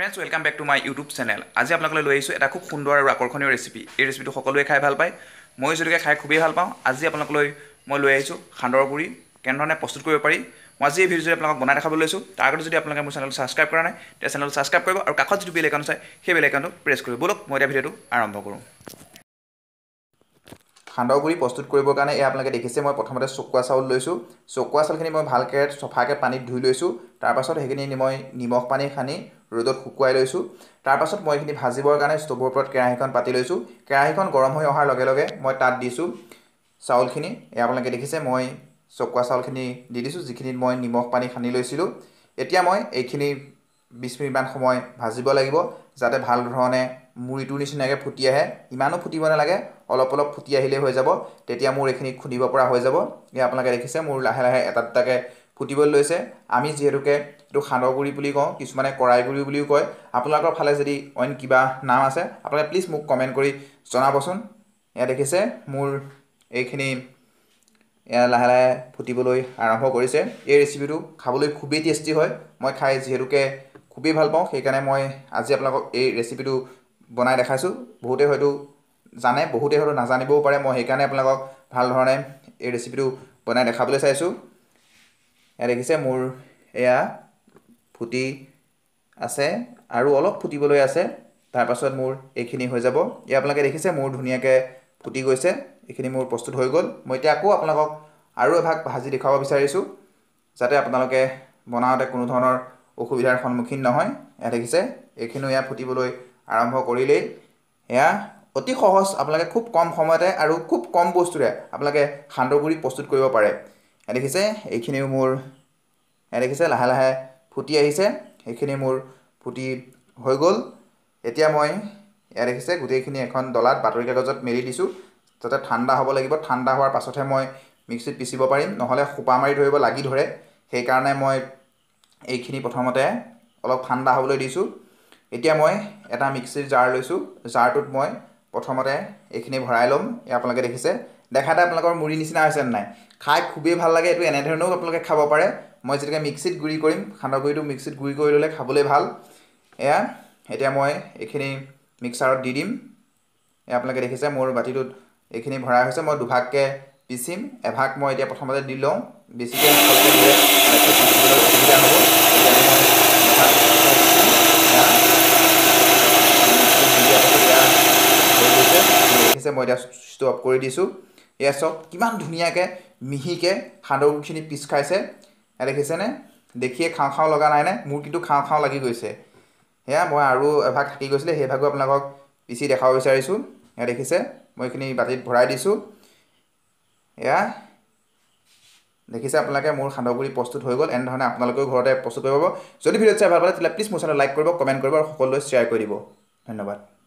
friends welcome back to my YouTube channel আজি আপোনালোকে লৈ আহিছোঁ এটা খুব সুন্দৰ আৰু আকৰ্ষণীয় ৰেচিপি এই ৰেচিপিটো সকলোৱে খাই ভাল পায় মই যদিকে খাই খুবেই ভাল পাওঁ আজি আপোনালোকলৈ মই লৈ আহিছোঁ সান্দৰ গুড়ি কেনেধৰণে প্ৰস্তুত কৰিব পাৰি মই আজি এই ভিডিঅ'টো আপোনালোক বনাই দেখাবলৈ লৈছোঁ তাৰ আগতে যদি আপোনালোকে মোৰ চেনেলটো ছাবস্ক্ৰাইব কৰা নাই তেতিয়া চেনেলটো ছাবস্ক্ৰাইব কৰিব আৰু কাষত যিটো বেলেগ একাউণ্ট আছে সেই বেলেগ একাউণ্টটো প্ৰেছ কৰিব বোলক মই এতিয়া ভিডিঅ'টো আৰম্ভ কৰোঁ সান্দহ গুড়ি প্ৰস্তুত কৰিবৰ কাৰণে এই আপোনালোকে দেখিছে মই প্ৰথমতে চকুৱা চাউল লৈছোঁ চকুৱা চাউলখিনি মই ভালকৈ চফাকৈ পানীত ধুই লৈছোঁ তাৰপাছত সেইখিনি মই নিমখ পানী সানি ৰ'দত শুকুৱাই লৈছোঁ তাৰপাছত মই এইখিনি ভাজিবৰ কাৰণে ষ্ট'ভৰ ওপৰত কেৰাহীখন পাতি লৈছোঁ কেৰাহীখন গৰম হৈ অহাৰ লগে লগে মই তাত দিছোঁ চাউলখিনি এই আপোনালোকে দেখিছে মই চকুৱা চাউলখিনি দি দিছোঁ যিখিনিত মই নিমখ পানী সানি লৈছিলোঁ এতিয়া মই এইখিনি বিছ মিনিটমান সময় ভাজিব লাগিব যাতে ভাল ধৰণে মুড়িটোৰ নিচিনাকৈ ফুটি আহে ইমানো ফুটিব নালাগে অলপ অলপ ফুটি আহিলেই হৈ যাব তেতিয়া মোৰ এইখিনি খুন্দিব পৰা হৈ যাব এই আপোনালোকে দেখিছে মোৰ লাহে লাহে এটা দুটাকৈ ফুটিবলৈ লৈছে আমি যিহেতুকে এইটো সান্দহ গুড়ি বুলি কওঁ কিছুমানে কৰাই গুড়ি বুলিও কয় আপোনালোকৰ ফালে যদি অইন কিবা নাম আছে আপোনালোকে প্লিজ মোক কমেণ্ট কৰি জনাবচোন এয়া দেখিছে মোৰ এইখিনি এয়া লাহে লাহে ফুটিবলৈ আৰম্ভ কৰিছে এই ৰেচিপিটো খাবলৈ খুবেই টেষ্টি হয় মই খাই যিহেতুকে খুবেই ভাল পাওঁ সেইকাৰণে মই আজি আপোনালোকক এই ৰেচিপিটো বনাই দেখাইছোঁ বহুতে হয়তো জানে বহুতে হয়তো নাজানিবও পাৰে মই সেইকাৰণে আপোনালোকক ভাল ধৰণে এই ৰেচিপিটো বনাই দেখাবলৈ চাইছোঁ এয়া দেখিছে মোৰ এয়া ফুটি আছে আৰু অলপ ফুটিবলৈ আছে তাৰপাছত মোৰ এইখিনি হৈ যাব এয়া আপোনালোকে দেখিছে মোৰ ধুনীয়াকৈ ফুটি গৈছে এইখিনি মোৰ প্ৰস্তুত হৈ গ'ল মই এতিয়া আকৌ আপোনালোকক আৰু এভাগ ভাজি দেখুৱাব বিচাৰিছোঁ যাতে আপোনালোকে বনাওঁতে কোনো ধৰণৰ অসুবিধাৰ সন্মুখীন নহয় ইয়াত দেখিছে এইখিনিও ইয়াত ফুটিবলৈ আৰম্ভ কৰিলেই এয়া অতি সহজ আপোনালোকে খুব কম সময়তে আৰু খুব কম বস্তুৰে আপোনালোকে সান্দহগুড়ি প্ৰস্তুত কৰিব পাৰে ইয়াত দেখিছে এইখিনিও মোৰ ইয়াত দেখিছে লাহে লাহে ফুটি আহিছে সেইখিনি মোৰ ফুটি হৈ গ'ল এতিয়া মই ইয়াত দেখিছে গোটেইখিনি এখন ডলাত বাতৰি কাগজত মেলি দিছোঁ যাতে ঠাণ্ডা হ'ব লাগিব ঠাণ্ডা হোৱাৰ পাছতহে মই মিক্সিত পিচিব পাৰিম নহ'লে সোপা মাৰি ধৰিব লাগি ধৰে সেইকাৰণে মই এইখিনি প্ৰথমতে অলপ ঠাণ্ডা হ'বলৈ দিছোঁ এতিয়া মই এটা মিক্সিৰ জাৰ লৈছোঁ জাৰটোত মই প্ৰথমতে এইখিনি ভৰাই ল'ম এই আপোনালোকে দেখিছে দেখাতে আপোনালোকৰ মুড়ি নিচিনা হৈছে নাই খাই খুবেই ভাল লাগে এইটো এনেধৰণেও আপোনালোকে খাব পাৰে মই যেতিয়া মিক্সিত গুড়ি কৰিম সান্দহ গুড়িটো মিক্সিত গুড়ি কৰি ল'লে খাবলৈ ভাল এয়া এতিয়া মই এইখিনি মিক্সাৰত দি দিম এই আপোনালোকে দেখিছে মোৰ বাতিটোত এইখিনি ভৰাই হৈছে মই দুভাগকৈ পিচিম এভাগ মই এতিয়া প্ৰথমতে দি লওঁ বেছিকৈ দেখিছে মই এতিয়া চুইচটো অফ কৰি দিছোঁ এয়া চাওক কিমান ধুনীয়াকৈ মিহিকৈ সান্দহগুড়িখিনি পিচ খাইছে দেখিছেনে দেখিয়ে খাওঁ খাওঁ লগা নাইনে মোৰ কিন্তু খাওঁ খাওঁ লাগি গৈছে সেয়া মই আৰু এভাগ থাকি গৈছিলে সেইভাগো আপোনালোকক পিচি দেখাব বিচাৰিছোঁ এয়া দেখিছে মই এইখিনি বাতিত ভৰাই দিছোঁ এয়া দেখিছে আপোনালোকে মোৰ সান্দহগুড়ি প্ৰস্তুত হৈ গ'ল এনেধৰণে আপোনালোকেও ঘৰতে প্ৰস্তুত কৰিব যদি ভিডিঅ'টো চাই ভাল পালে তেতিয়াহ'লে প্লিজ মোৰ চেনেল লাইক কৰিব কমেণ্ট কৰিব আৰু সকলোৱে শ্বেয়াৰ কৰি দিব ধন্যবাদ